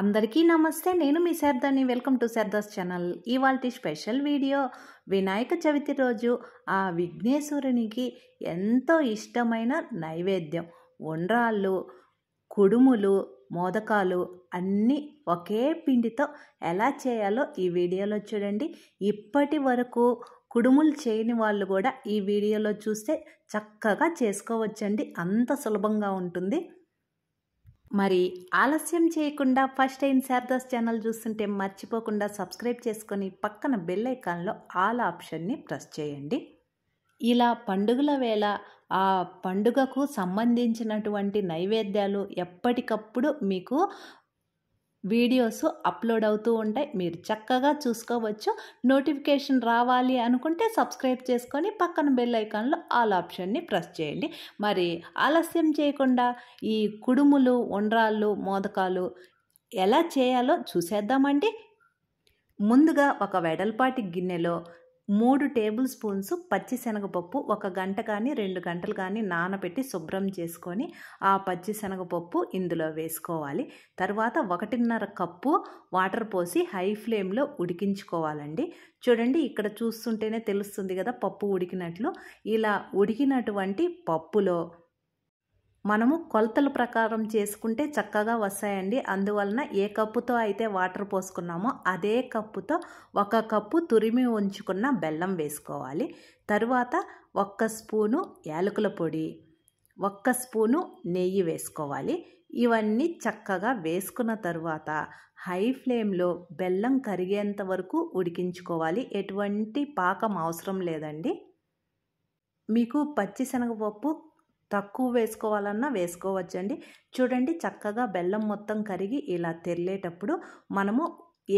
అందరికీ నమస్తే నేను మీ శారదాని వెల్కమ్ టు శారదాస్ ఛానల్ ఇవాళ స్పెషల్ వీడియో వినాయక చవితి రోజు ఆ విఘ్నేశ్వరునికి ఎంతో ఇష్టమైన నైవేద్యం ఉండ్రాళ్ళు కుడుములు మోదకాలు అన్నీ ఒకే పిండితో ఎలా చేయాలో ఈ వీడియోలో చూడండి ఇప్పటి వరకు కుడుములు చేయని వాళ్ళు కూడా ఈ వీడియోలో చూస్తే చక్కగా చేసుకోవచ్చండి అంత సులభంగా ఉంటుంది మరి ఆలస్యం చేయకుండా ఫస్ట్ టైం శారదాస్ ఛానల్ చూస్తుంటే మర్చిపోకుండా సబ్స్క్రైబ్ చేసుకొని పక్కన బెల్ ఐకాన్లో ఆల్ ఆప్షన్ని ప్రెస్ చేయండి ఇలా పండుగల వేళ ఆ పండుగకు సంబంధించినటువంటి నైవేద్యాలు ఎప్పటికప్పుడు మీకు వీడియోస్ అప్లోడ్ అవుతూ ఉంటాయి మీరు చక్కగా చూసుకోవచ్చు నోటిఫికేషన్ రావాలి అనుకుంటే సబ్స్క్రైబ్ చేసుకొని పక్కన బెల్ ఐకాన్లో ఆల్ ఆప్షన్ని ప్రెస్ చేయండి మరి ఆలస్యం చేయకుండా ఈ కుడుములు ఉండ్రాళ్ళు మోదకాలు ఎలా చేయాలో చూసేద్దామండి ముందుగా ఒక వెడల్పాటి గిన్నెలో మూడు టేబుల్ స్పూన్స్ పచ్చిశనగపప్పు ఒక గంట కానీ రెండు గంటలు కానీ నానబెట్టి శుభ్రం చేసుకొని ఆ పచ్చిశనగపప్పు ఇందులో వేసుకోవాలి తర్వాత ఒకటిన్నర కప్పు వాటర్ పోసి హై ఫ్లేమ్లో ఉడికించుకోవాలండి చూడండి ఇక్కడ చూస్తుంటేనే తెలుస్తుంది కదా పప్పు ఉడికినట్లు ఇలా ఉడికినటువంటి పప్పులో మనము కొలతల ప్రకారం చేసుకుంటే చక్కగా వస్తాయండి అందువలన ఏ కప్పుతో అయితే వాటర్ పోసుకున్నామో అదే కప్పుతో ఒక కప్పు తురిమి ఉంచుకున్న బెల్లం వేసుకోవాలి తరువాత ఒక్క స్పూను యాలకుల పొడి ఒక్క స్పూను నెయ్యి వేసుకోవాలి ఇవన్నీ చక్కగా వేసుకున్న తర్వాత హై ఫ్లేమ్లో బెల్లం కరిగేంత వరకు ఉడికించుకోవాలి ఎటువంటి పాకం అవసరం లేదండి మీకు పచ్చిశనగపప్పు తక్కువ వేసుకోవాలన్నా వేసుకోవచ్చండి చూడండి చక్కగా బెల్లం మొత్తం కరిగి ఇలా తెరిలేటప్పుడు మనము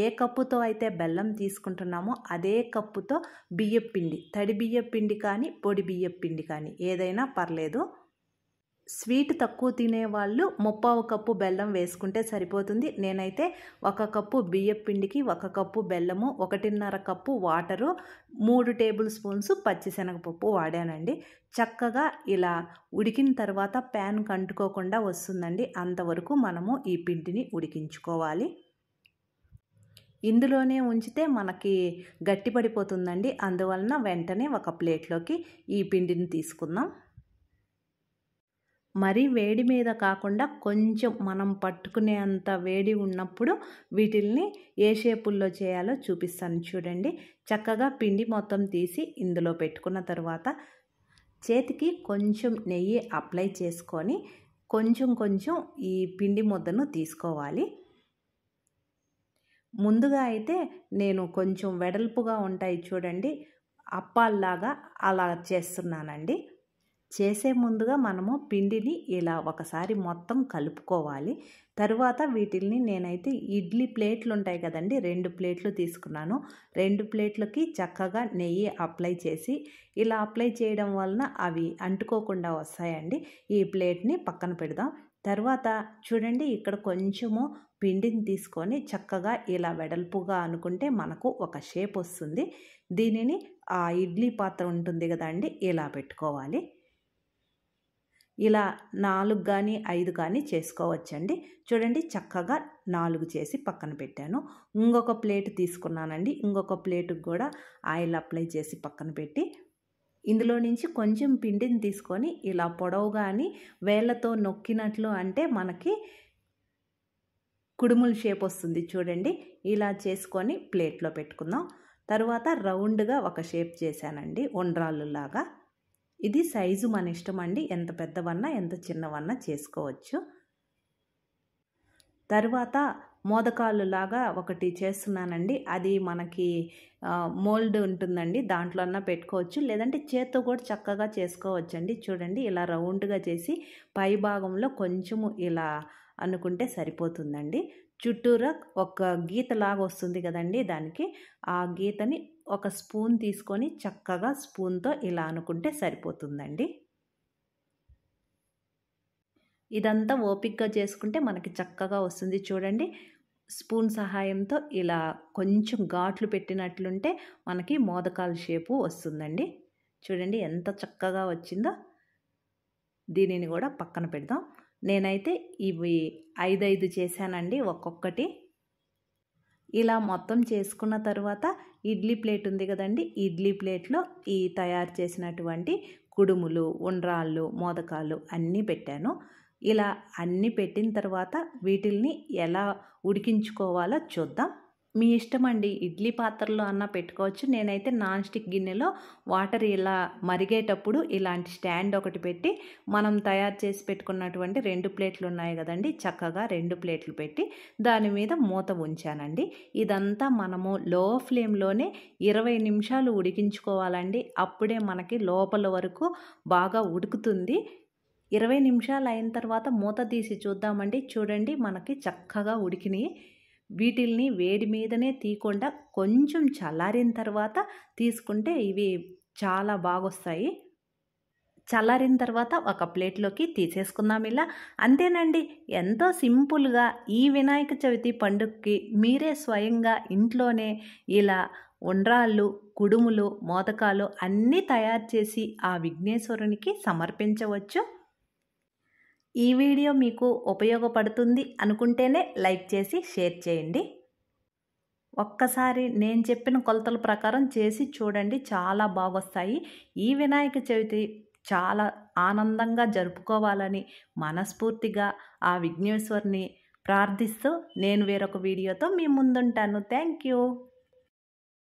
ఏ కప్పుతో అయితే బెల్లం తీసుకుంటున్నామో అదే కప్పుతో బియ్యపిండి తడి బియ్యపిండి కానీ పొడి బియ్యపిండి కానీ ఏదైనా పర్లేదు స్వీట్ తక్కువ తినేవాళ్ళు ముప్పావు కప్పు బెల్లం వేసుకుంటే సరిపోతుంది నేనైతే ఒక కప్పు బియ్య పిండికి ఒక కప్పు బెల్లము ఒకటిన్నర కప్పు వాటరు మూడు టేబుల్ స్పూన్స్ పచ్చిశనగపప్పు వాడానండి చక్కగా ఇలా ఉడికిన తర్వాత ప్యాన్ కంటుకోకుండా వస్తుందండి అంతవరకు మనము ఈ పిండిని ఉడికించుకోవాలి ఇందులోనే ఉంచితే మనకి గట్టిపడిపోతుందండి అందువలన వెంటనే ఒక ప్లేట్లోకి ఈ పిండిని తీసుకుందాం మరీ వేడి మీద కాకుండా కొంచెం మనం పట్టుకునేంత వేడి ఉన్నప్పుడు వీటిల్ని ఏ షేపుల్లో చేయాలో చూపిస్తాను చూడండి చక్కగా పిండి మొత్తం తీసి ఇందులో పెట్టుకున్న తర్వాత చేతికి కొంచెం నెయ్యి అప్లై చేసుకొని కొంచెం కొంచెం ఈ పిండి ముద్దను తీసుకోవాలి ముందుగా అయితే నేను కొంచెం వెడల్పుగా ఉంటాయి చూడండి అప్పాల్లాగా అలా చేస్తున్నానండి చేసే ముందుగా మనము పిండిని ఇలా ఒకసారి మొత్తం కలుపుకోవాలి తరువాత వీటిల్ని నేనైతే ఇడ్లీ ప్లేట్లు ఉంటాయి కదండి రెండు ప్లేట్లు తీసుకున్నాను రెండు ప్లేట్లకి చక్కగా నెయ్యి అప్లై చేసి ఇలా అప్లై చేయడం వలన అవి అంటుకోకుండా వస్తాయండి ఈ ప్లేట్ని పక్కన పెడదాం తర్వాత చూడండి ఇక్కడ కొంచెము పిండిని తీసుకొని చక్కగా ఇలా వెడల్పుగా అనుకుంటే మనకు ఒక షేప్ వస్తుంది దీనిని ఆ ఇడ్లీ పాత్ర ఉంటుంది కదండి ఇలా పెట్టుకోవాలి ఇలా నాలుగు కానీ ఐదు కానీ చేసుకోవచ్చండి చూడండి చక్కగా నాలుగు చేసి పక్కన పెట్టాను ఇంకొక ప్లేట్ తీసుకున్నానండి ఇంకొక ప్లేట్కి కూడా ఆయిల్ అప్లై చేసి పక్కన పెట్టి ఇందులో నుంచి కొంచెం పిండిని తీసుకొని ఇలా పొడవు కానీ వేళ్ళతో నొక్కినట్లు అంటే మనకి కుడుముల షేప్ వస్తుంది చూడండి ఇలా చేసుకొని ప్లేట్లో పెట్టుకుందాం తర్వాత రౌండ్గా ఒక షేప్ చేశానండి లాగా ఇది సైజు మన ఇష్టం అండి ఎంత పెద్దవన్నా ఎంత చిన్నవన్నా చేసుకోవచ్చు తర్వాత మోదకాలు లాగా ఒకటి చేస్తున్నానండి అది మనకి మోల్డ్ ఉంటుందండి దాంట్లో అన్నా పెట్టుకోవచ్చు లేదంటే చేత్తో కూడా చక్కగా చేసుకోవచ్చు అండి చూడండి ఇలా రౌండ్గా చేసి పై భాగంలో కొంచెము ఇలా అనుకుంటే సరిపోతుందండి చుట్టూరా ఒక గీత లాగా వస్తుంది కదండి దానికి ఆ గీతని ఒక స్పూన్ తీసుకొని చక్కగా స్పూన్తో ఇలా అనుకుంటే సరిపోతుందండి ఇదంతా ఓపిక్గా చేసుకుంటే మనకి చక్కగా వస్తుంది చూడండి స్పూన్ సహాయంతో ఇలా కొంచెం ఘాట్లు పెట్టినట్లుంటే మనకి మోదకాల షేపు వస్తుందండి చూడండి ఎంత చక్కగా వచ్చిందో దీనిని కూడా పక్కన పెడదాం నేనైతే ఇవి ఐదైదు చేశానండి ఒక్కొక్కటి ఇలా మొత్తం చేసుకున్న తర్వాత ఇడ్లీ ప్లేట్ ఉంది కదండి ఇడ్లీ ప్లేట్లో ఈ తయారు చేసినటువంటి కుడుములు ఉండ్రాళ్ళు మోదకాలు అన్నీ పెట్టాను ఇలా అన్నీ పెట్టిన తర్వాత వీటిల్ని ఎలా ఉడికించుకోవాలో చూద్దాం మీ ఇష్టం అండి ఇడ్లీ పాత్రలో అన్న పెట్టుకోవచ్చు నేనైతే నాన్ స్టిక్ గిన్నెలో వాటర్ ఇలా మరిగేటప్పుడు ఇలాంటి స్టాండ్ ఒకటి పెట్టి మనం తయారు చేసి పెట్టుకున్నటువంటి రెండు ప్లేట్లు ఉన్నాయి కదండి చక్కగా రెండు ప్లేట్లు పెట్టి దాని మీద మూత ఉంచానండి ఇదంతా మనము లో ఫ్లేమ్లోనే ఇరవై నిమిషాలు ఉడికించుకోవాలండి అప్పుడే మనకి లోపల వరకు బాగా ఉడుకుతుంది ఇరవై నిమిషాలు అయిన తర్వాత మూత తీసి చూద్దామండి చూడండి మనకి చక్కగా ఉడికినాయి వీటిల్ని వేడి మీదనే తీయకుండా కొంచెం చల్లారిన తర్వాత తీసుకుంటే ఇవి చాలా బాగొస్తాయి చల్లారిన తర్వాత ఒక ప్లేట్లోకి తీసేసుకుందాం ఇలా అంతేనండి ఎంతో సింపుల్గా ఈ వినాయక చవితి పండుగకి మీరే స్వయంగా ఇంట్లోనే ఇలా ఉండ్రాళ్ళు కుడుములు మోదకాలు అన్నీ తయారు చేసి ఆ విఘ్నేశ్వరునికి సమర్పించవచ్చు ఈ వీడియో మీకు ఉపయోగపడుతుంది అనుకుంటేనే లైక్ చేసి షేర్ చేయండి ఒక్కసారి నేను చెప్పిన కొలతల ప్రకారం చేసి చూడండి చాలా బాగొస్తాయి ఈ వినాయక చవితి చాలా ఆనందంగా జరుపుకోవాలని మనస్ఫూర్తిగా ఆ విఘ్నేశ్వరిని ప్రార్థిస్తూ నేను వేరొక వీడియోతో మీ ముందుంటాను థ్యాంక్ యూ